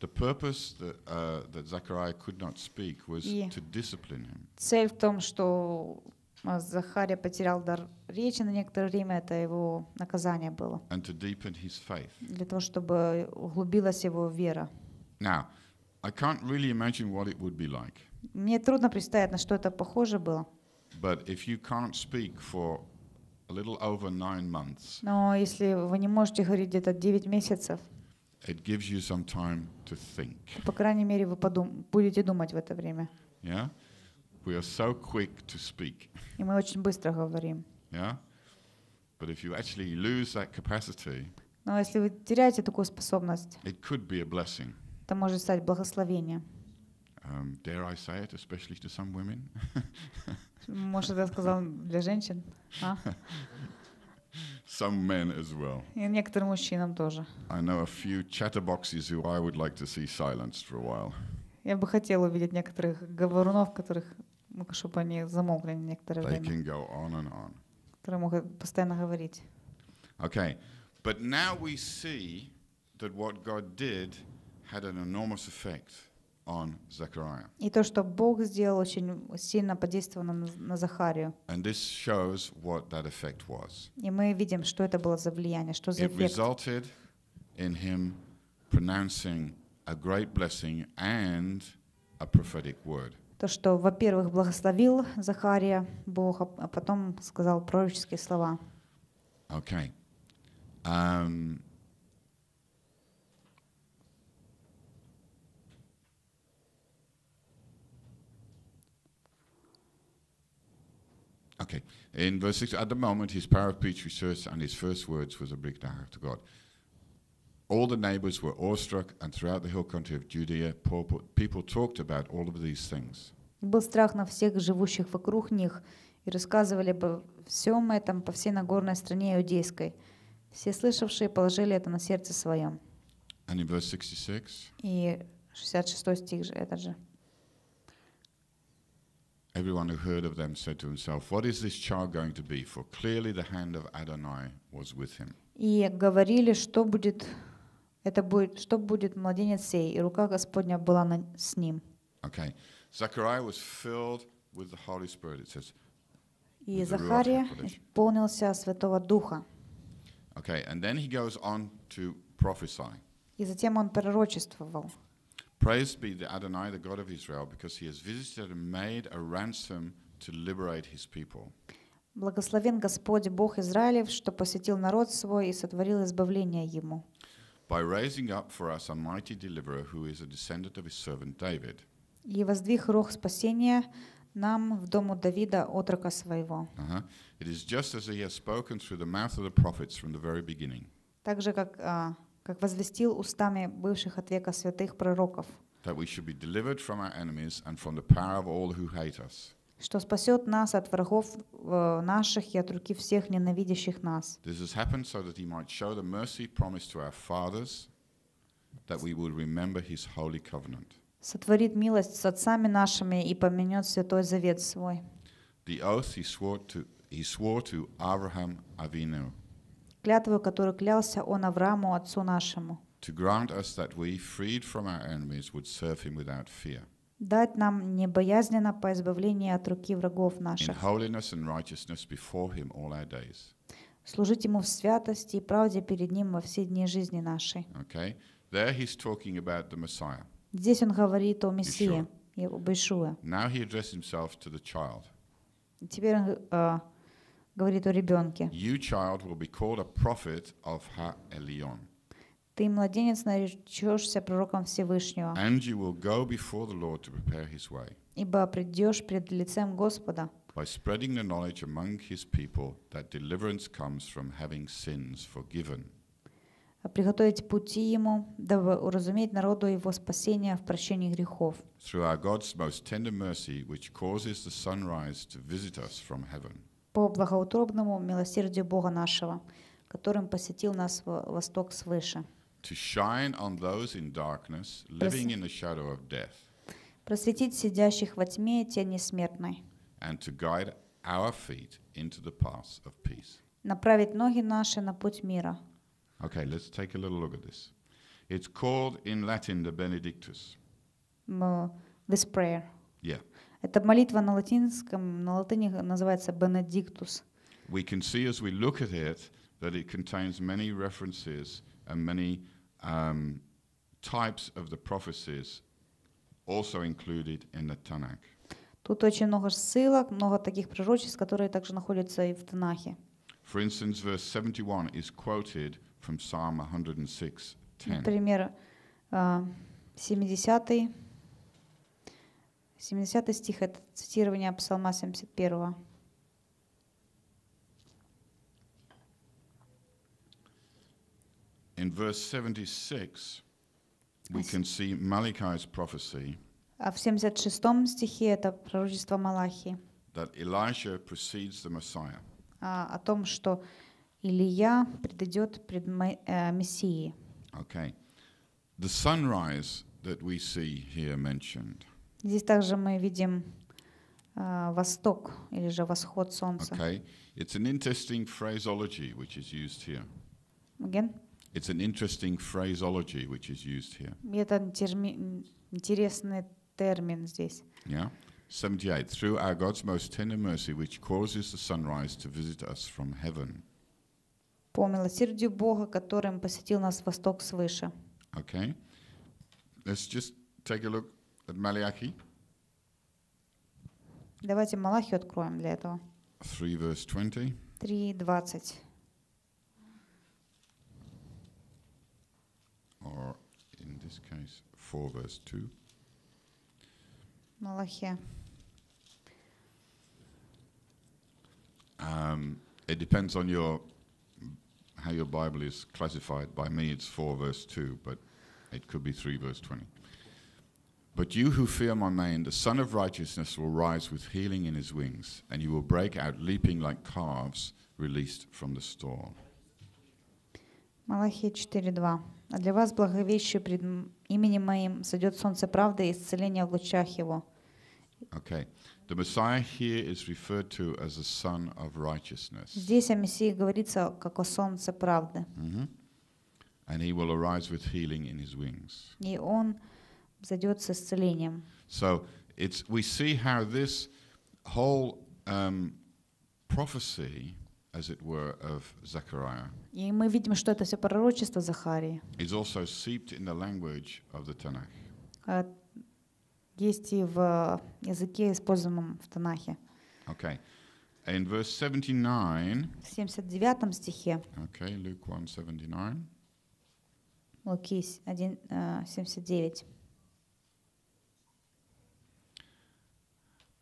Speaker 1: The purpose that, uh, that Zachariah could not speak was to discipline him.
Speaker 2: Цель в том, что а, Захария потерял дар речи на некоторое время, это его наказание было.
Speaker 1: And to deepen his faith.
Speaker 2: Для того, чтобы углубилась его вера.
Speaker 1: Now, I can't really imagine what it would be like.
Speaker 2: Мне трудно представить, на что это похоже было.
Speaker 1: But if you can't speak for a little over nine months,
Speaker 2: Но если вы не можете говорить где-то 9 месяцев,
Speaker 1: it gives you some time to think.
Speaker 2: по крайней мере, вы будете думать в это время.
Speaker 1: Yeah? We are so quick to speak.
Speaker 2: И мы очень быстро говорим.
Speaker 1: Yeah? But if you actually lose that capacity,
Speaker 2: но если вы теряете такую способность,
Speaker 1: it could be a blessing.
Speaker 2: это может стать благословением.
Speaker 1: Um, dare I say it, especially to some women?
Speaker 2: Может, я сказал для женщин? А?
Speaker 1: Some men as well.
Speaker 2: И некоторым мужчинам тоже.
Speaker 1: I know a few chatterboxes who I would like to see silenced for a while.
Speaker 2: Я бы хотел увидеть некоторых говорунов, которых чтобы они замолкли некоторое They время, can go on and on. которые могут постоянно говорить.
Speaker 1: Okay, but now we see that what God did had an enormous effect on Zechariah.
Speaker 2: И то, что Бог сделал, очень сильно подействовало на, на Захарию.
Speaker 1: And this shows what that effect was.
Speaker 2: И мы видим, что это было за влияние, что за It
Speaker 1: resulted in him pronouncing a great blessing and a prophetic word.
Speaker 2: то, что, во-первых, благословил Захария Бога, а потом сказал пророческие слова.
Speaker 1: Okay. Um, okay. In verse 6, at the moment, his power of speech research and his first words was a breakdown to God. All the neighbors were awestruck, and throughout the hill country of Judea, people talked about all of these things.
Speaker 2: Был страх на всех живущих вокруг них, и рассказывали обо всем этом по всей Нагорной стране иудейской. Все слышавшие положили это на сердце своем.
Speaker 1: And in verse 66,
Speaker 2: и 66 стих же этот же.
Speaker 1: Everyone who heard of them said to himself, What is this child going to be? For clearly the hand of Adonai was with him.
Speaker 2: И говорили, что будет это будет, что будет младенец сей, и рука Господня была на, с ним.
Speaker 1: Okay. Zechariah was filled with the Holy Spirit, it says. И Захария
Speaker 2: исполнился Святого Духа.
Speaker 1: Okay, and then he goes on to prophesy.
Speaker 2: И затем он пророчествовал.
Speaker 1: Praise be the Adonai, the God of Israel, because he has visited and made a ransom to liberate his people.
Speaker 2: Благословен Господь Бог Израилев, что посетил народ свой и сотворил избавление ему.
Speaker 1: by raising up for us a mighty deliverer who is a descendant of his servant David.
Speaker 2: И воздвиг рог спасения нам в дому Давида отрока своего.
Speaker 1: Uh-huh. It is just as he has spoken through the mouth of the prophets from the very beginning.
Speaker 2: Так же как как возвестил устами бывших от века святых пророков.
Speaker 1: That we should be delivered from our enemies and from the power of all who hate us.
Speaker 2: что спасет нас от врагов наших и от руки всех ненавидящих нас.
Speaker 1: This has happened so that he might show the mercy promised to our fathers, that we will remember his holy covenant.
Speaker 2: Сотворит милость с отцами нашими и поменет святой завет свой.
Speaker 1: The oath he swore to he swore to Abraham Avinu.
Speaker 2: Клятву, которую клялся он Аврааму отцу нашему.
Speaker 1: To grant us that we, freed from our enemies, would serve him without fear
Speaker 2: дать нам небоязненно по избавлению от руки врагов наших. Служить Ему в святости и правде перед Ним во все дни жизни нашей. Okay. Здесь он говорит о Мессии, об Ишуе. Теперь он uh, говорит о ребенке.
Speaker 1: You, child, will be called a prophet of Ha-Elion.
Speaker 2: Ты, младенец, наречешься пророком Всевышнего.
Speaker 1: And you will go before the Lord to prepare his way.
Speaker 2: Ибо придешь пред лицем Господа.
Speaker 1: By spreading the knowledge among his people that deliverance comes from having sins forgiven.
Speaker 2: А приготовить пути ему, дабы уразуметь народу его спасения в прощении грехов.
Speaker 1: Through our God's most tender mercy, which causes the sunrise to visit us from heaven.
Speaker 2: По благоутробному милосердию Бога нашего, которым посетил нас восток свыше.
Speaker 1: to shine on those in darkness, living in the shadow of death,
Speaker 2: просветить сидящих во тьме тени смертной
Speaker 1: and to guide our feet into the path of peace.
Speaker 2: направить ноги наши на путь мира.
Speaker 1: Okay, let's take a little look at this. It's called in Latin the Benedictus. This prayer. Yeah.
Speaker 2: Эта молитва на латинском, на латыни называется Benedictus.
Speaker 1: We can see as we look at it that it contains many references and many um, types of the prophecies also included in the Tanakh.
Speaker 2: Тут очень много ссылок, много таких пророчеств, которые также находятся и в Танахе.
Speaker 1: For instance, verse 71 is quoted from Psalm 106, 10.
Speaker 2: Например, 70, а, 70 стих — это цитирование Псалма 71.
Speaker 1: in verse 76, we can see Malachi's prophecy.
Speaker 2: That
Speaker 1: Elisha precedes the Messiah. Э, okay. The sunrise that we see here mentioned.
Speaker 2: Здесь также мы видим восток или же восход солнца. Okay.
Speaker 1: It's an interesting phraseology which is used here. Again? It's an interesting phraseology which is used here.
Speaker 2: Это интересный термин здесь.
Speaker 1: Yeah. 78. Through our God's most tender mercy, which causes the sunrise to visit us from heaven.
Speaker 2: По милосердию Бога, которым посетил нас восток свыше.
Speaker 1: Okay. Let's just take a look at Malachi.
Speaker 2: Давайте Малахию откроем для этого.
Speaker 1: 3 verse 20.
Speaker 2: 3:20.
Speaker 1: or in this case 4 verse 2. Malachi. Um, it depends on your how your Bible is classified. By me, it's 4 verse 2, but it could be 3 verse 20. But you who fear my name, the Son of Righteousness will rise with healing in his wings, and you will break out leaping like calves released from the stall.
Speaker 2: four two. А для вас благовещую пред именем моим сойдет солнце правды и исцеление в лучах его.
Speaker 1: Okay. The Messiah here is referred to as the Son of Righteousness.
Speaker 2: Здесь о Мессии говорится как о солнце правды.
Speaker 1: Mm-hmm. And he will arise with healing in his wings.
Speaker 2: И он зайдет с исцелением.
Speaker 1: So it's we see how this whole um, prophecy as it were, of Zechariah.
Speaker 2: И мы видим, что это все пророчество Захарии.
Speaker 1: It's also seeped in the language of the Tanakh.
Speaker 2: Э, есть и в э, языке, используемом в Танахе.
Speaker 1: Okay. In verse 79,
Speaker 2: в 79 стихе.
Speaker 1: Okay, Luke 1, 79.
Speaker 2: Луки 1, 79.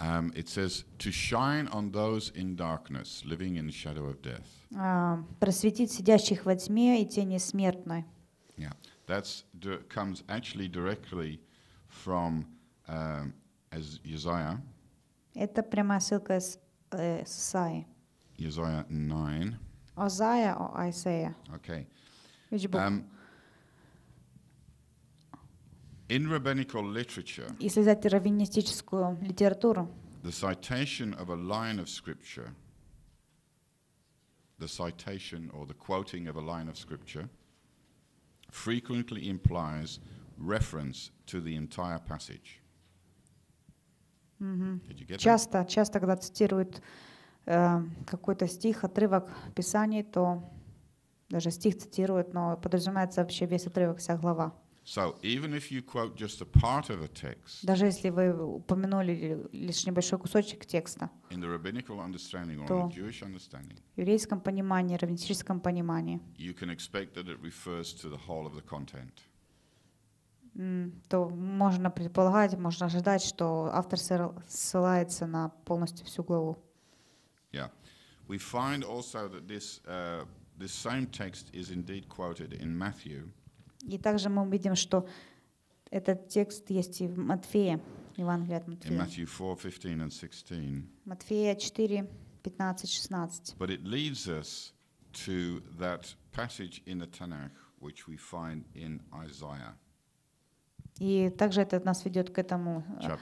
Speaker 1: Um, it says to shine on those in darkness, living in the shadow of death.
Speaker 2: Uh, просветить сидящих во тьме и тени смертной.
Speaker 1: Yeah, that comes actually directly from um, as Isaiah.
Speaker 2: Это прямая ссылка с э, Исаии.
Speaker 1: Isaiah 9.
Speaker 2: Isaiah or Isaiah. Okay. Um,
Speaker 1: in rabbinical literature,
Speaker 2: если взять раввинистическую литературу,
Speaker 1: the citation of a line of scripture, the citation or the quoting of a line of scripture, frequently implies reference to the entire passage. Mm -hmm. Часто, that?
Speaker 2: часто, когда цитируют э, какой-то стих, отрывок Писаний, то даже стих цитируют, но подразумевается вообще весь отрывок, вся глава.
Speaker 1: So even if you quote just a part of a text,
Speaker 2: даже если вы упомянули лишь небольшой кусочек текста,
Speaker 1: in the rabbinical understanding or in the Jewish understanding,
Speaker 2: в еврейском понимании, раввинистическом понимании,
Speaker 1: you can expect that it refers to the whole of the content.
Speaker 2: То можно предполагать, можно ожидать, что автор ссылается на полностью всю главу.
Speaker 1: Yeah, we find also that this uh, this same text is indeed quoted in Matthew.
Speaker 2: И также мы увидим, что этот текст есть и в Матфея, Евангелие от Матфея. Matthew
Speaker 1: 4, 15 and 16.
Speaker 2: Матфея 4, 15, 16.
Speaker 1: But it leads us to that passage in the Tanakh, which we find in Isaiah.
Speaker 2: И также это нас ведет к этому, э,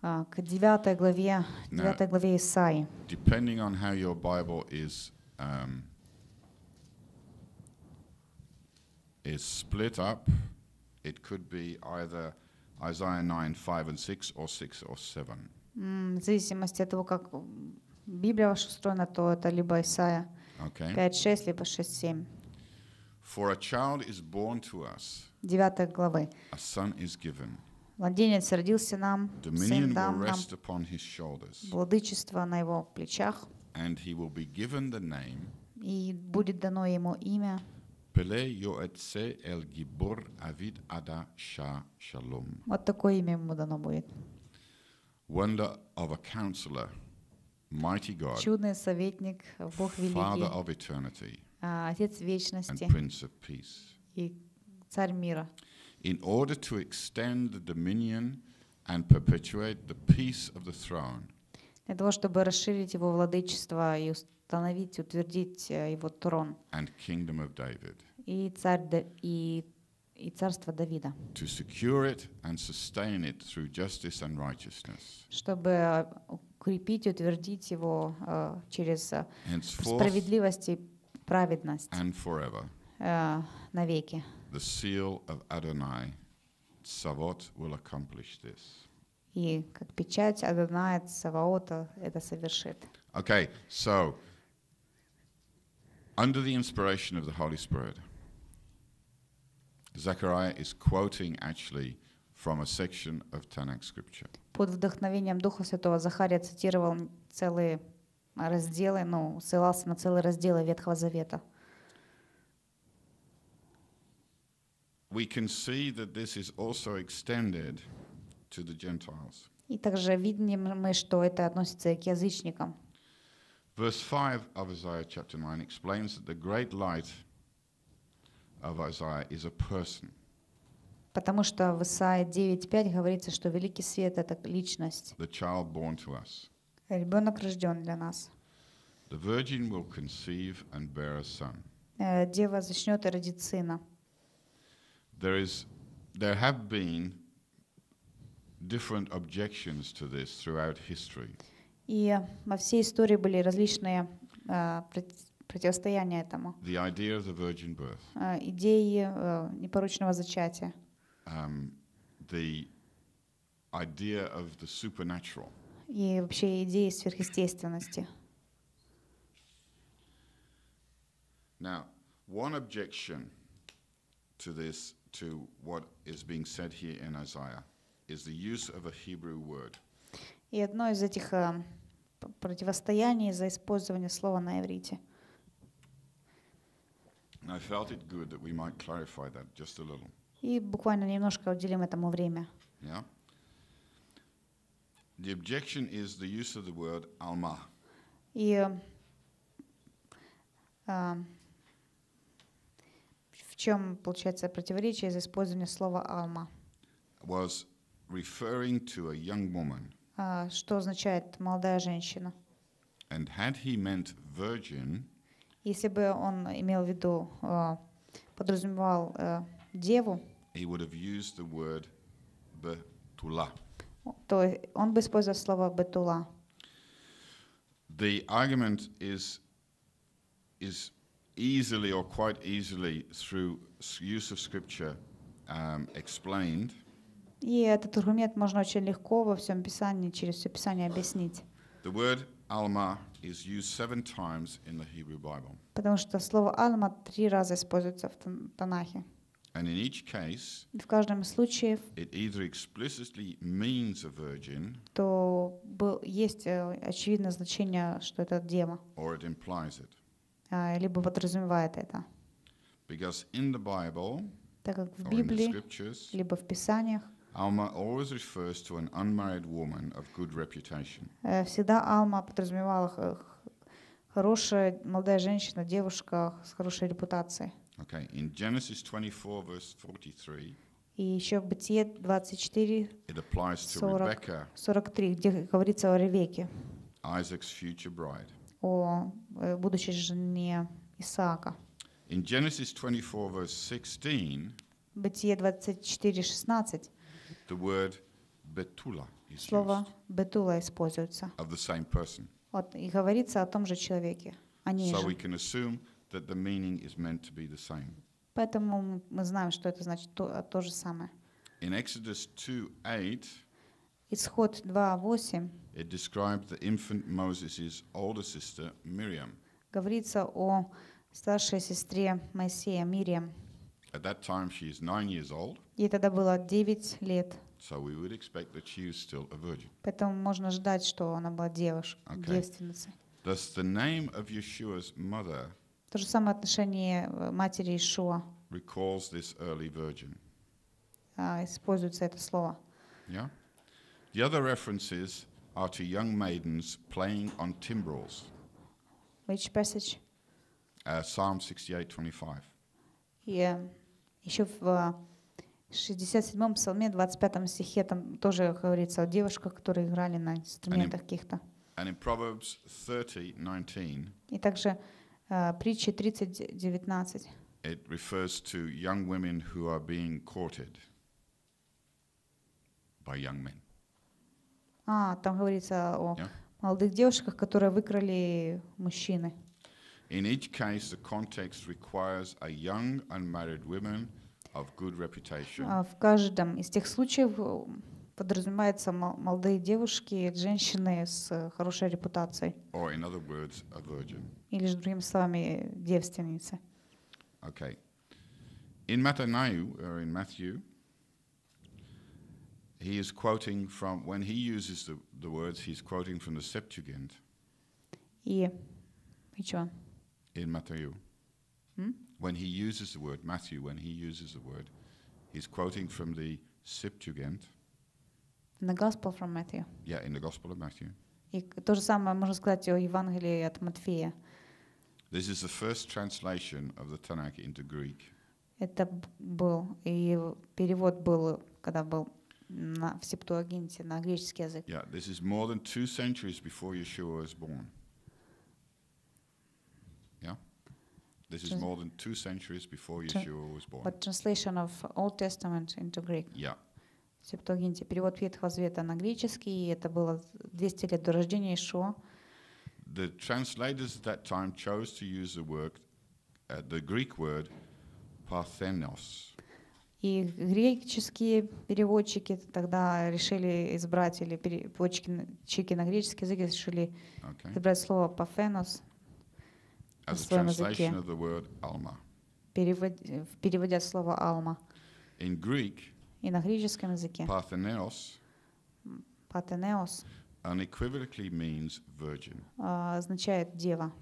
Speaker 2: а, к девятой главе, девятой главе Исаии.
Speaker 1: Depending on how your Bible is um, is split up. It could be either Isaiah 9, 5 and 6 or 6 or 7.
Speaker 2: В зависимости от того, как Библия ваша устроена, то это либо Исаия okay. 5-6, либо 6-7.
Speaker 1: For a child is born to us.
Speaker 2: 9 главы. A
Speaker 1: son is given.
Speaker 2: Младенец родился нам, Dominion сын дам
Speaker 1: нам,
Speaker 2: владычество на его плечах,
Speaker 1: and he will be given the name,
Speaker 2: и будет дано ему имя,
Speaker 1: Пеле Йоэтсе Эль Гибор Авид Ада Ша Шалом.
Speaker 2: Вот такое имя ему дано будет.
Speaker 1: Wonder of a Counselor, Mighty God,
Speaker 2: Чудный советник, Бог великий, Father
Speaker 1: of Eternity,
Speaker 2: а, Отец вечности and
Speaker 1: Prince of Peace.
Speaker 2: и Царь мира.
Speaker 1: In order to extend the dominion and perpetuate the peace of the throne,
Speaker 2: для того, чтобы расширить его владычество и установить, утвердить э, его трон.
Speaker 1: And kingdom of David.
Speaker 2: И царь и и царство Давида.
Speaker 1: To secure it and sustain it through justice and righteousness.
Speaker 2: Чтобы э, укрепить, утвердить его uh, через uh, справедливость и праведность.
Speaker 1: And forever.
Speaker 2: Uh, навеки.
Speaker 1: The seal of Adonai, Savot will accomplish this.
Speaker 2: И как печать Адоная Саваота это совершит.
Speaker 1: Okay, so under the inspiration of the Holy Spirit. Zechariah is quoting actually from a section of Tanakh scripture.
Speaker 2: Под вдохновением Духа Святого Захария цитировал целые разделы, ну, ссылался на целые разделы Ветхого Завета.
Speaker 1: We can see that this is also extended to the Gentiles.
Speaker 2: И также видим мы, что это относится и к язычникам.
Speaker 1: Verse 5 of Isaiah chapter 9 explains that the great light of Isaiah is a person.
Speaker 2: Потому что в Исаии 9.5 говорится, что великий свет — это личность.
Speaker 1: The child born to us.
Speaker 2: Ребенок рожден для нас.
Speaker 1: The virgin will conceive and bear a son.
Speaker 2: Э, дева зачнет и родит сына.
Speaker 1: There is, there have been different objections to this throughout history.
Speaker 2: И во всей истории были различные э, противостояния этому.
Speaker 1: The idea of the virgin birth.
Speaker 2: Э, идеи э, непорочного зачатия.
Speaker 1: Um, the idea of the supernatural.
Speaker 2: И вообще идеи сверхъестественности.
Speaker 1: Now, one objection to this, to what is being said here in Isaiah, is the use of a Hebrew word.
Speaker 2: И одно из этих э, противостояний за использование слова на иврите.
Speaker 1: I felt it good that we might clarify that just a little.
Speaker 2: И буквально немножко уделим этому время.
Speaker 1: Yeah. The objection is the use of the word alma.
Speaker 2: И э, в чем получается противоречие за использование слова алма?
Speaker 1: Was referring to a young woman.
Speaker 2: что означает молодая женщина.
Speaker 1: And had he meant virgin,
Speaker 2: если бы он имел в виду, подразумевал э, деву,
Speaker 1: he would have used the word betula.
Speaker 2: То он бы использовал слово бетула.
Speaker 1: The argument is is easily or quite easily through use of scripture um, explained.
Speaker 2: И этот аргумент можно очень легко во всем Писании, через все Писание объяснить.
Speaker 1: The word alma is used seven times in the Hebrew Bible.
Speaker 2: Потому что слово алма три раза используется в Танахе.
Speaker 1: And in each case,
Speaker 2: в каждом случае,
Speaker 1: it either explicitly means a virgin,
Speaker 2: то есть э, очевидное значение, что это дева,
Speaker 1: or it implies it,
Speaker 2: а, либо подразумевает это.
Speaker 1: Because in the Bible,
Speaker 2: так как в Библии, либо в Писаниях,
Speaker 1: Alma always refers to an unmarried woman of good reputation.
Speaker 2: Э, всегда Алма подразумевала хорошая молодая женщина, девушка с хорошей репутацией.
Speaker 1: Okay, in Genesis 24, verse 43,
Speaker 2: и еще в Бытие 24, 40, 43, где говорится о Ревеке,
Speaker 1: Isaac's future bride.
Speaker 2: о э, будущей жене Исаака.
Speaker 1: In Genesis 24, verse 16,
Speaker 2: Бытие 24, 16,
Speaker 1: The word betulah
Speaker 2: is Слово бетула используется.
Speaker 1: Of the same person.
Speaker 2: Вот, и говорится о том же человеке, о а ней so же. We
Speaker 1: can assume that the meaning is meant to be the same.
Speaker 2: Поэтому мы знаем, что это значит то, а, то же самое.
Speaker 1: In Exodus 2:8
Speaker 2: Исход 2:8
Speaker 1: It described the infant Moses' older sister Miriam.
Speaker 2: Говорится о старшей сестре Моисея Мириам.
Speaker 1: At that time, she is nine years old.
Speaker 2: Ей тогда было 9 лет.
Speaker 1: So we would expect that she is still a virgin.
Speaker 2: Поэтому можно ждать, что она была девуш, okay. девственницей.
Speaker 1: Thus, the name of Yeshua's mother
Speaker 2: То же самое отношение э, матери Иешуа.
Speaker 1: Recalls this early virgin.
Speaker 2: Uh, используется это слово.
Speaker 1: Yeah. The other references are to young maidens playing on timbrels.
Speaker 2: Which passage?
Speaker 1: Uh, Psalm 68:25.
Speaker 2: И э, еще в 67-м э, псалме, 25 стихе, там тоже говорится о девушках, которые играли на инструментах каких-то. И также uh, притчи 30, 19.
Speaker 1: It refers to young women who are being courted by young men.
Speaker 2: А, там говорится о yeah? молодых девушках, которые выкрали мужчины.
Speaker 1: In each case, the context requires a young unmarried woman of good reputation. В каждом
Speaker 2: из тех случаев э, подразумевается молодые девушки, женщины с хорошей репутацией.
Speaker 1: Or in other words, a virgin.
Speaker 2: Или же другими словами, девственницы.
Speaker 1: Okay. In Matthew, or uh, in Matthew, he is quoting from when he uses the, the words, he's quoting from the Septuagint.
Speaker 2: И, и чё?
Speaker 1: in Matthew. Hmm? When he uses the word, Matthew, when he uses the word, he's quoting from the Septuagint.
Speaker 2: In the Gospel from Matthew.
Speaker 1: Yeah, in the Gospel of Matthew.
Speaker 2: И то же самое можно сказать о Евангелии от Матфея.
Speaker 1: This is the first translation of the Tanakh into Greek.
Speaker 2: Это был и перевод был, когда был на, в Септуагинте на греческий язык.
Speaker 1: Yeah, this is more than two centuries before Yeshua was born. This is more than two centuries before Yeshua was born. But
Speaker 2: translation of Old Testament into Greek. Yeah. Септуагинте. Перевод Ветхого Завета на греческий, и это было 200 лет до рождения Ишуа.
Speaker 1: The translators at that time chose to use the word, uh, the Greek word, parthenos.
Speaker 2: И греческие переводчики тогда решили избрать, или переводчики на греческий язык решили okay. избрать слово «пафенос» as a translation of
Speaker 1: the word alma.
Speaker 2: Перевод, переводя слово алма. In Greek, и на греческом языке
Speaker 1: partheneos,
Speaker 2: partheneos
Speaker 1: unequivocally means virgin.
Speaker 2: означает дева.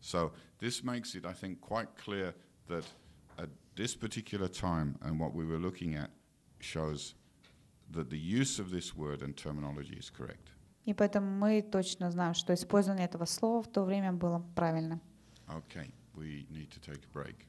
Speaker 1: So this makes it, I think, quite clear that at this particular time and what we were looking at shows that the use of this word and terminology is correct.
Speaker 2: И поэтому мы точно знаем, что использование этого слова в то время было правильным.
Speaker 1: Okay, we need to take a break.